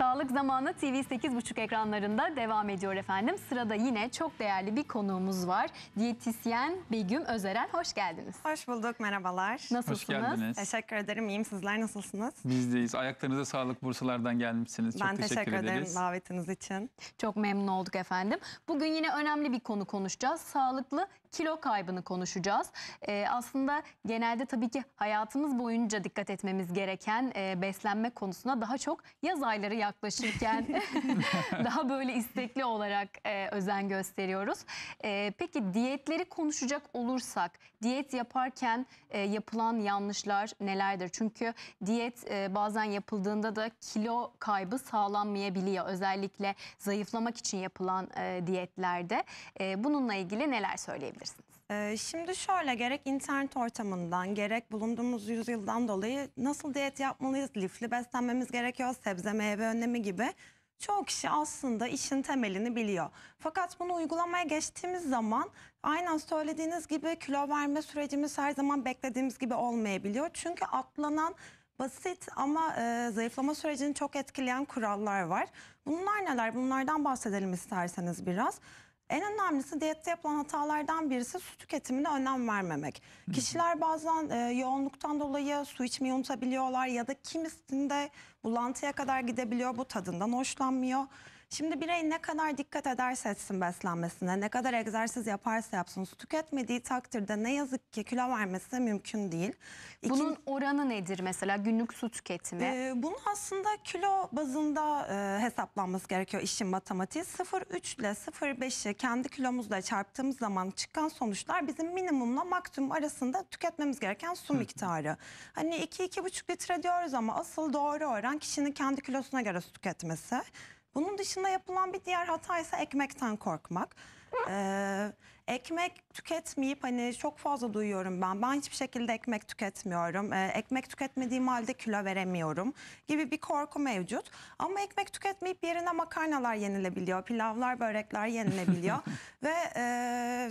Sağlık Zamanı TV 8.5 ekranlarında devam ediyor efendim. Sırada yine çok değerli bir konuğumuz var. Diyetisyen Begüm Özeren. Hoş geldiniz. Hoş bulduk, merhabalar. Nasılsınız? Hoş geldiniz. Teşekkür ederim, İyiyim Sizler nasılsınız? Biz deyiz. Ayaklarınıza sağlık. Bursa'lardan gelmişsiniz. Ben teşekkür, teşekkür ederim ederiz. davetiniz için. Çok memnun olduk efendim. Bugün yine önemli bir konu konuşacağız. Sağlıklı kilo kaybını konuşacağız. Ee, aslında genelde tabii ki hayatımız boyunca dikkat etmemiz gereken e, beslenme konusuna daha çok yaz ayları yaklaşıyoruz yaklaşırken daha böyle istekli olarak e, özen gösteriyoruz. E, peki diyetleri konuşacak olursak diyet yaparken e, yapılan yanlışlar nelerdir? Çünkü diyet e, bazen yapıldığında da kilo kaybı sağlanmayabiliyor. Özellikle zayıflamak için yapılan e, diyetlerde. E, bununla ilgili neler söyleyebilirsiniz? Ee, şimdi şöyle gerek internet ortamından gerek bulunduğumuz yüzyıldan dolayı nasıl diyet yapmalıyız, lifli beslenmemiz gerekiyor, sebze meyve önlemi gibi çoğu kişi aslında işin temelini biliyor. Fakat bunu uygulamaya geçtiğimiz zaman aynen söylediğiniz gibi kilo verme sürecimiz her zaman beklediğimiz gibi olmayabiliyor. Çünkü atlanan basit ama e, zayıflama sürecini çok etkileyen kurallar var. Bunlar neler? Bunlardan bahsedelim isterseniz biraz. En önemlisi diyette yapılan hatalardan birisi su tüketimine önem vermemek. Kişiler bazen e, yoğunluktan dolayı su içmeyi unutabiliyorlar ya da kimisinde bulantıya kadar gidebiliyor. Bu tadından hoşlanmıyor. Şimdi birey ne kadar dikkat ederse etsin beslenmesine, ne kadar egzersiz yaparsa yapsın, su tüketmediği takdirde ne yazık ki kilo vermesi mümkün değil. İki, Bunun oranı nedir mesela günlük su tüketimi? E, bunu aslında kilo bazında e, hesaplanması gerekiyor işin matematiği. 0,3 ile 0,5'i kendi kilomuzla çarptığımız zaman çıkan sonuçlar bizim minimumla maksimum arasında tüketmemiz gereken su miktarı. Hani 2-2,5 litre diyoruz ama asıl doğru oran kişinin kendi kilosuna göre su tüketmesi. Bunun dışında yapılan bir diğer hata ise ekmekten korkmak ekmek tüketmeyip hani çok fazla duyuyorum ben. Ben hiçbir şekilde ekmek tüketmiyorum. Ee, ekmek tüketmediğim halde kilo veremiyorum gibi bir korku mevcut. Ama ekmek tüketmeyip yerine makarnalar yenilebiliyor. Pilavlar, börekler yenilebiliyor. Ve e,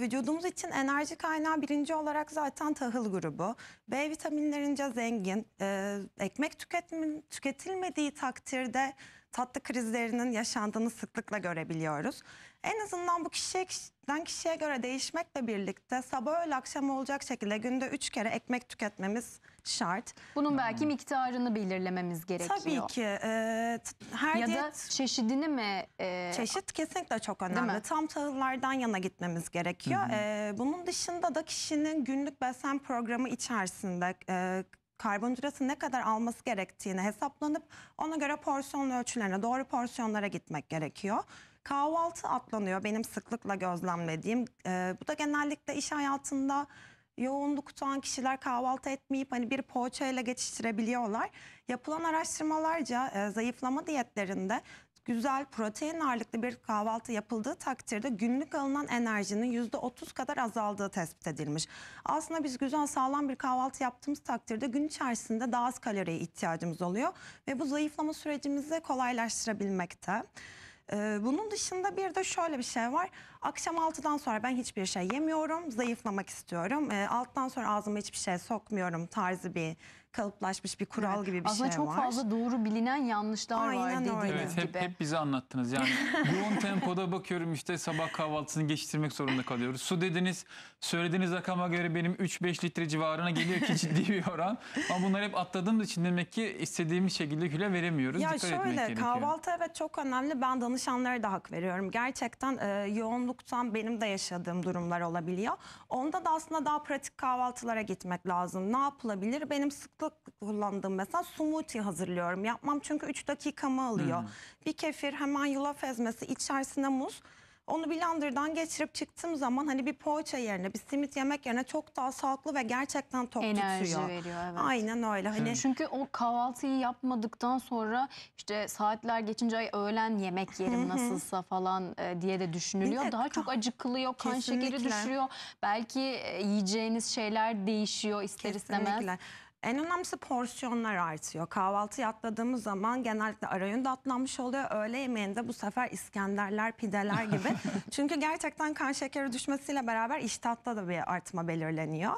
vücudumuz için enerji kaynağı birinci olarak zaten tahıl grubu. B vitaminlerince zengin. Ee, ekmek tüketim, tüketilmediği takdirde tatlı krizlerinin yaşandığını sıklıkla görebiliyoruz. En azından bu kişiden kişiye göre değişmekle birlikte sabah öğle akşam olacak şekilde günde 3 kere ekmek tüketmemiz şart. Bunun belki miktarını belirlememiz gerekiyor. Tabii ki. E, her ya diyet... da çeşidini mi? E... Çeşit kesinlikle çok önemli. Tam tahıllardan yana gitmemiz gerekiyor. Hı E, bunun dışında da kişinin günlük beslen programı içerisinde e, karbonhidratı ne kadar alması gerektiğini hesaplanıp ona göre porsiyon ölçülerine doğru porsiyonlara gitmek gerekiyor. Kahvaltı atlanıyor benim sıklıkla gözlemlediğim. E, bu da genellikle iş hayatında yoğunluk tutan kişiler kahvaltı etmeyip hani bir poğaçayla geçiştirebiliyorlar. Yapılan araştırmalarca e, zayıflama diyetlerinde güzel protein ağırlıklı bir kahvaltı yapıldığı takdirde günlük alınan enerjinin %30 kadar azaldığı tespit edilmiş. Aslında biz güzel sağlam bir kahvaltı yaptığımız takdirde gün içerisinde daha az kaloriye ihtiyacımız oluyor ve bu zayıflama sürecimizi kolaylaştırabilmekte. Ee, bunun dışında bir de şöyle bir şey var. Akşam 6'dan sonra ben hiçbir şey yemiyorum. Zayıflamak istiyorum. Ee, alttan sonra ağzıma hiçbir şey sokmuyorum tarzı bir kalıplaşmış bir kural evet. gibi bir Aslında şey var. Aslında çok fazla doğru bilinen yanlışlar Aynen var dediğiniz Evet, hep, gibi. Hep bize anlattınız yani yoğun tempoda bakıyorum işte sabah kahvaltısını geçiştirmek zorunda kalıyoruz. Su dediniz söylediğiniz rakama göre benim 3-5 litre civarına geliyor ki ciddi bir oran. Ama bunları hep atladığımız için demek ki istediğimiz şekilde kilo veremiyoruz. Ya Dikkat şöyle kahvaltı evet çok önemli ben danışanlara da hak veriyorum. Gerçekten e, yoğunluktan benim de yaşadığım durumlar olabiliyor. Onda da aslında daha pratik kahvaltılara gitmek lazım. Ne yapılabilir? Benim sık sıklık kullandığım mesela smoothie hazırlıyorum. Yapmam çünkü 3 dakikamı alıyor. Hmm. Bir kefir hemen yulaf ezmesi içerisine muz. Onu blenderdan geçirip çıktığım zaman hani bir poğaça yerine bir simit yemek yerine çok daha sağlıklı ve gerçekten tok Enerji tutuyor. Enerji veriyor evet. Aynen öyle. Hani... Çünkü o kahvaltıyı yapmadıktan sonra işte saatler geçince öğlen yemek yerim nasılsa falan e, diye de düşünülüyor. Daha çok acıkılıyor, kan Kesinlikle. şekeri düşüyor. Belki e, yiyeceğiniz şeyler değişiyor ister Kesinlikle. istemez. En önemlisi porsiyonlar artıyor. Kahvaltı atladığımız zaman genellikle ara öğünde atlanmış oluyor. Öğle yemeğinde bu sefer İskenderler, pideler gibi. Çünkü gerçekten kan şekeri düşmesiyle beraber iştahta da bir artma belirleniyor.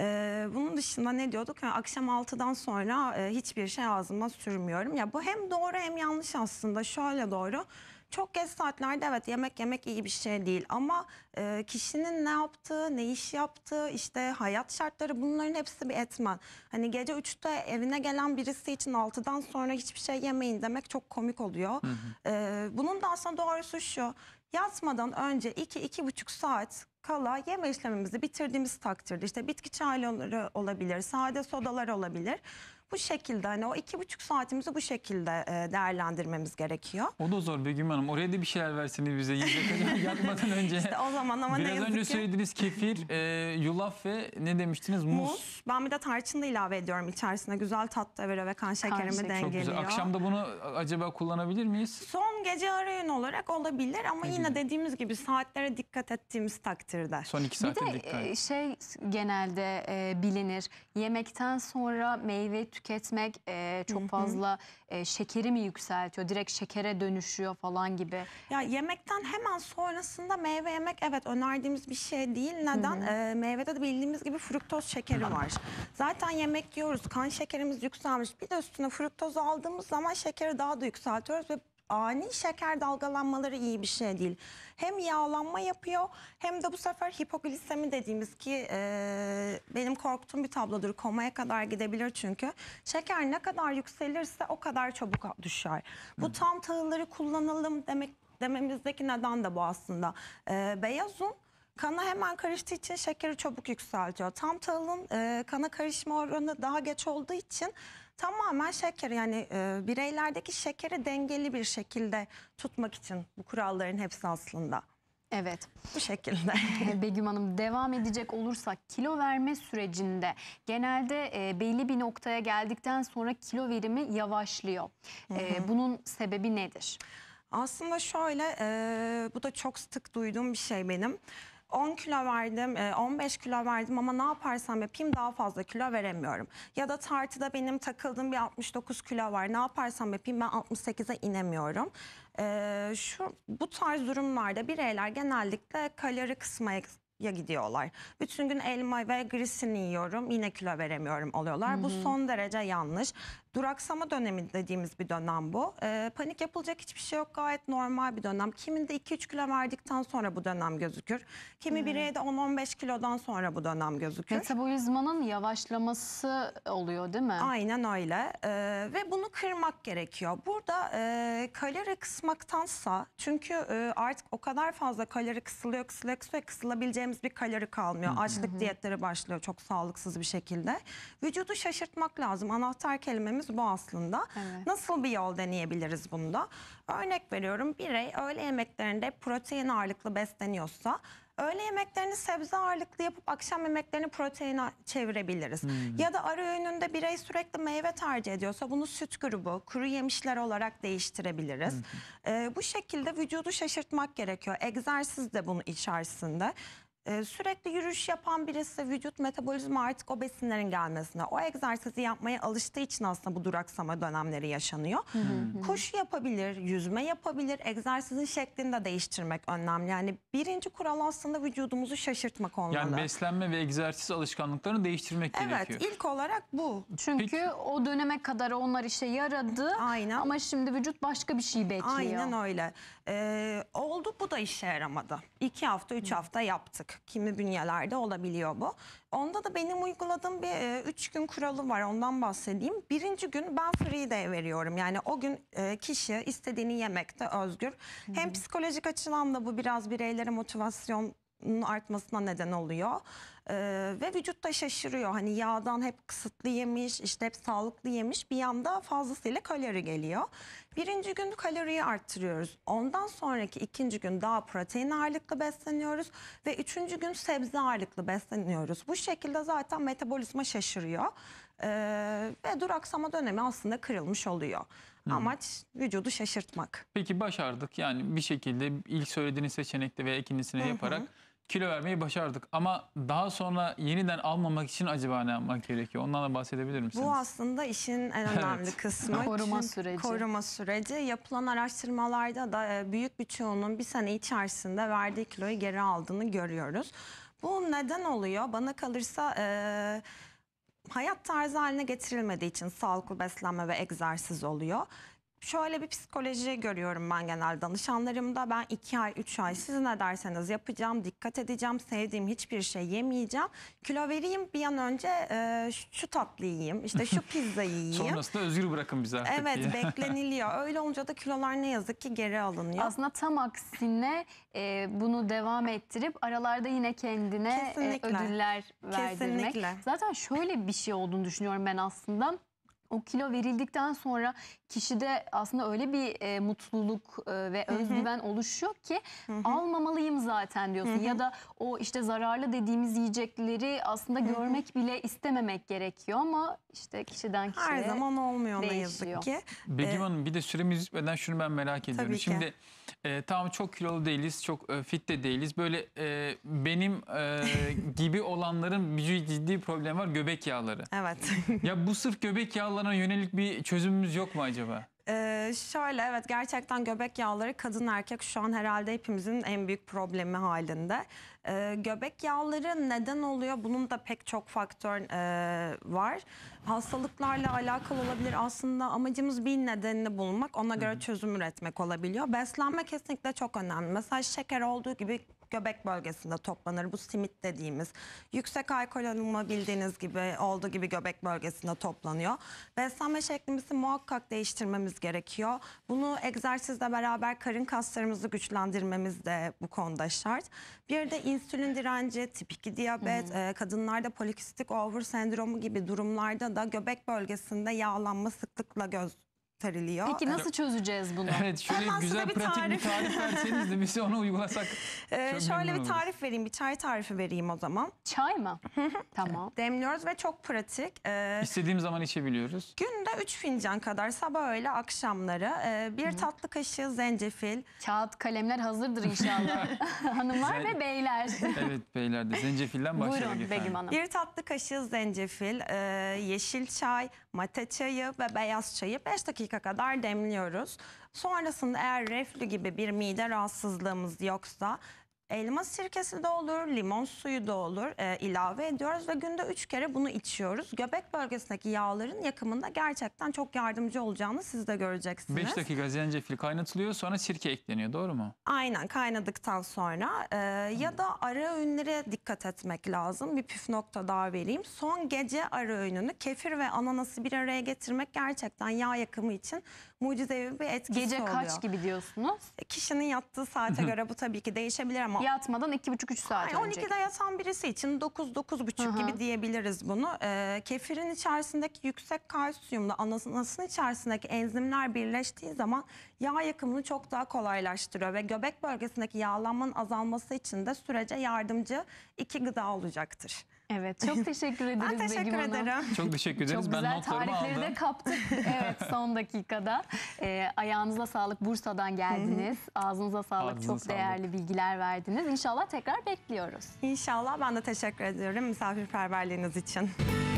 Ee, bunun dışında ne diyorduk? Yani akşam 6'dan sonra e, hiçbir şey ağzıma sürmüyorum. Ya bu hem doğru hem yanlış aslında. Şöyle doğru. Çok geç saatlerde evet yemek yemek iyi bir şey değil ama e, kişinin ne yaptığı, ne iş yaptığı, işte hayat şartları bunların hepsi bir etmen. Hani gece 3'te evine gelen birisi için 6'dan sonra hiçbir şey yemeyin demek çok komik oluyor. Hı hı. E, bunun da aslında doğrusu şu yatmadan önce 2-2,5 saat kala yeme işlemimizi bitirdiğimiz takdirde işte bitki çayları olabilir, sade sodalar olabilir bu şekilde hani o iki buçuk saatimizi bu şekilde e, değerlendirmemiz gerekiyor. O da zor Begüm Hanım. Oraya da bir şeyler verseniz bize yiyecek acaba yatmadan önce. İşte o zaman ama ne Biraz yazık önce ki söylediniz kefir, e, yulaf ve ne demiştiniz? Muz. muz. Ben bir de tarçın da ilave ediyorum içerisine. Güzel tatlı ve kan şekerimi şekeri. Çok güzel. Akşam bunu acaba kullanabilir miyiz? Son gece arayın olarak olabilir ama yine dediğimiz gibi saatlere dikkat ettiğimiz takdirde. Son iki Bir de dikkat. E, şey genelde e, bilinir. Yemekten sonra meyve tüketmek tüketmek e, çok fazla e, şekeri mi yükseltiyor? Direkt şekere dönüşüyor falan gibi. Ya yemekten hemen sonrasında meyve yemek evet önerdiğimiz bir şey değil. Neden? Ee, meyvede de bildiğimiz gibi fruktoz şekeri var. Zaten yemek yiyoruz. Kan şekerimiz yükselmiş. Bir de üstüne fruktoz aldığımız zaman şekeri daha da yükseltiyoruz ve ani şeker dalgalanmaları iyi bir şey değil. Hem yağlanma yapıyor hem de bu sefer hipoglisemi dediğimiz ki e, benim korktuğum bir tablodur. Komaya kadar gidebilir çünkü. Şeker ne kadar yükselirse o kadar çabuk düşer. Bu tam tağılları kullanalım demek dememizdeki neden de bu aslında. E, beyaz un Kana hemen karıştığı için şekeri çabuk yükseltiyor. Tam tahılın e, kana karışma oranı daha geç olduğu için tamamen şeker yani e, bireylerdeki şekeri dengeli bir şekilde tutmak için bu kuralların hepsi aslında. Evet. Bu şekilde. E, Begüm Hanım devam edecek olursak kilo verme sürecinde genelde e, belli bir noktaya geldikten sonra kilo verimi yavaşlıyor. E, bunun sebebi nedir? Aslında şöyle e, bu da çok sık duyduğum bir şey benim. 10 kilo verdim, 15 e, kilo verdim ama ne yaparsam yapayım daha fazla kilo veremiyorum. Ya da tartıda benim takıldığım bir 69 kilo var. Ne yaparsam yapayım ben 68'e inemiyorum. E, şu bu tarz durumlarda bireyler genellikle kalori kısmaya ya gidiyorlar. Bütün gün elma ve grisini yiyorum yine kilo veremiyorum oluyorlar. Hı -hı. Bu son derece yanlış duraksama dönemi dediğimiz bir dönem bu. E, panik yapılacak hiçbir şey yok. Gayet normal bir dönem. Kiminde 2-3 kilo verdikten sonra bu dönem gözükür. Kimi hmm. bireyde 10-15 kilodan sonra bu dönem gözükür. Metabolizmanın yavaşlaması oluyor değil mi? Aynen öyle. E, ve bunu kırmak gerekiyor. Burada e, kalori kısmaktansa çünkü e, artık o kadar fazla kalori kısılıyor, kısılıyor, kısılıyor, kısılabileceğimiz bir kalori kalmıyor. Açlık diyetleri başlıyor çok sağlıksız bir şekilde. Vücudu şaşırtmak lazım. Anahtar kelimemiz dediğimiz bu aslında. Evet. Nasıl bir yol deneyebiliriz bunda? Örnek veriyorum birey öğle yemeklerinde protein ağırlıklı besleniyorsa öğle yemeklerini sebze ağırlıklı yapıp akşam yemeklerini proteine çevirebiliriz. Hmm. Ya da ara öğününde birey sürekli meyve tercih ediyorsa bunu süt grubu, kuru yemişler olarak değiştirebiliriz. Hmm. Ee, bu şekilde vücudu şaşırtmak gerekiyor. Egzersiz de bunun içerisinde. Ee, sürekli yürüyüş yapan birisi vücut metabolizma artık o besinlerin gelmesine, o egzersizi yapmaya alıştığı için aslında bu duraksama dönemleri yaşanıyor. Koşu yapabilir, yüzme yapabilir, egzersizin şeklini de değiştirmek önemli. Yani birinci kural aslında vücudumuzu şaşırtmak olmalı. Yani beslenme ve egzersiz alışkanlıklarını değiştirmek evet, gerekiyor. ilk olarak bu. Çünkü Peki. o döneme kadar onlar işe yaradı Aynen. ama şimdi vücut başka bir şey bekliyor. Aynen öyle. Ee, oldu bu da işe yaramadı. İki hafta, üç hafta yaptık. Kimi bünyelerde olabiliyor bu. Onda da benim uyguladığım bir e, üç gün kuralı var ondan bahsedeyim. Birinci gün ben free day veriyorum. Yani o gün e, kişi istediğini yemekte özgür. Hem psikolojik açıdan da bu biraz bireylere motivasyon artmasına neden oluyor. Ee, ve vücut da şaşırıyor. Hani yağdan hep kısıtlı yemiş, işte hep sağlıklı yemiş. Bir yanda fazlasıyla kalori geliyor. Birinci gün kaloriyi arttırıyoruz. Ondan sonraki ikinci gün daha protein ağırlıklı besleniyoruz. Ve üçüncü gün sebze ağırlıklı besleniyoruz. Bu şekilde zaten metabolizma şaşırıyor. Ee, ve duraksama dönemi aslında kırılmış oluyor. Hmm. Amaç vücudu şaşırtmak. Peki başardık yani bir şekilde ilk söylediğiniz seçenekte veya ikincisini yaparak kilo vermeyi başardık ama daha sonra yeniden almamak için acaba ne yapmak gerekiyor? Ondan da bahsedebilir misiniz? Bu aslında işin en önemli Evet. kısmı. Koruma süreci. Koruma süreci. Yapılan araştırmalarda da e, büyük bir çoğunun bir sene içerisinde verdiği kiloyu geri aldığını görüyoruz. Bu neden oluyor? Bana kalırsa e, hayat tarzı haline getirilmediği için sağlıklı beslenme ve egzersiz oluyor. Şöyle bir psikoloji görüyorum ben genel danışanlarımda. Ben iki ay, üç ay siz ne derseniz yapacağım, dikkat edeceğim, sevdiğim hiçbir şey yemeyeceğim. Kilo vereyim bir an önce e, şu tatlı yiyeyim, işte şu pizza yiyeyim. Sonrasında özgür bırakın bize artık Evet diye. bekleniliyor. Öyle olunca da kilolar ne yazık ki geri alınıyor. Aslında tam aksine e, bunu devam ettirip aralarda yine kendine e, ödüller verdirmek. Kesinlikle. Zaten şöyle bir şey olduğunu düşünüyorum ben aslında o kilo verildikten sonra kişide aslında öyle bir e, mutluluk e, ve özgüven Hı -hı. oluşuyor ki Hı -hı. almamalıyım zaten diyorsun. Hı -hı. Ya da o işte zararlı dediğimiz yiyecekleri aslında Hı -hı. görmek bile istememek gerekiyor ama işte kişiden kişiye Her zaman olmuyor ne yazık ki. Begim ee, Hanım bir de süremiz bitmeden şunu ben merak ediyorum. Tabii ki. Şimdi e, tamam çok kilolu değiliz, çok e, fit de değiliz. Böyle e, benim e, gibi olanların bir ciddi problem var göbek yağları. Evet. ya bu sırf göbek yağları yağlarına yönelik bir çözümümüz yok mu acaba? Ee, şöyle evet gerçekten göbek yağları kadın erkek şu an herhalde hepimizin en büyük problemi halinde. Ee, göbek yağları neden oluyor? Bunun da pek çok faktör e, var. Hastalıklarla alakalı olabilir aslında amacımız bir nedenini bulmak ona göre çözüm üretmek olabiliyor. Beslenme kesinlikle çok önemli. Mesela şeker olduğu gibi göbek bölgesinde toplanır. Bu simit dediğimiz yüksek alkol alımı bildiğiniz gibi olduğu gibi göbek bölgesinde toplanıyor. Beslenme şeklimizi muhakkak değiştirmemiz gerekiyor. Bunu egzersizle beraber karın kaslarımızı güçlendirmemiz de bu konuda şart. Bir de insülin direnci, tip 2 diyabet, hı e, kadınlarda polikistik over sendromu gibi durumlarda da göbek bölgesinde yağlanma sıklıkla göz aktarılıyor. Peki nasıl çözeceğiz bunu? Evet şöyle Hem güzel bir pratik tarif. bir tarif verseniz de biz onu uygulasak. Ee, şöyle bir tarif olur. vereyim, bir çay tarifi vereyim o zaman. Çay mı? tamam. Demliyoruz ve çok pratik. Ee, İstediğim zaman içebiliyoruz. Günde 3 fincan kadar sabah öyle, akşamları ee, bir Hı tatlı kaşığı zencefil. Kağıt kalemler hazırdır inşallah. Hanımlar Zen ve beyler. evet beyler de zencefilden başlayalım Buyurun efendim. Begüm Hanım. Bir tatlı kaşığı zencefil, e, yeşil çay, mate çayı ve beyaz çayı 5 dakika dakika kadar demliyoruz. Sonrasında eğer reflü gibi bir mide rahatsızlığımız yoksa Elma sirkesi de olur, limon suyu da olur e, ilave ediyoruz ve günde 3 kere bunu içiyoruz. Göbek bölgesindeki yağların yakımında gerçekten çok yardımcı olacağını siz de göreceksiniz. 5 dakika zencefil kaynatılıyor sonra sirke ekleniyor doğru mu? Aynen kaynadıktan sonra e, ya da ara öğünlere dikkat etmek lazım. Bir püf nokta daha vereyim. Son gece ara öğününü kefir ve ananası bir araya getirmek gerçekten yağ yakımı için mucizevi bir etkisi Gece oluyor. kaç gibi diyorsunuz? E, kişinin yattığı saate göre bu tabii ki değişebilir ama Yatmadan 2,5-3 saat Hayır, önce. 12'de yatan birisi için 9-9,5 gibi diyebiliriz bunu. Ee, kefirin içerisindeki yüksek kalsiyumla anasının içerisindeki enzimler birleştiği zaman yağ yakımını çok daha kolaylaştırıyor. Ve göbek bölgesindeki yağlanmanın azalması için de sürece yardımcı iki gıda olacaktır. Evet çok teşekkür ederiz Ben teşekkür ederim. Çok teşekkür ederiz. Çok ben güzel tarifleri aldım. de kaptık. Evet son dakikada. Ee, ayağınıza sağlık Bursa'dan geldiniz. Ağzınıza sağlık. Ağzınıza çok sağlık. değerli bilgiler verdiniz. İnşallah tekrar bekliyoruz. İnşallah ben de teşekkür ediyorum misafirperverliğiniz için.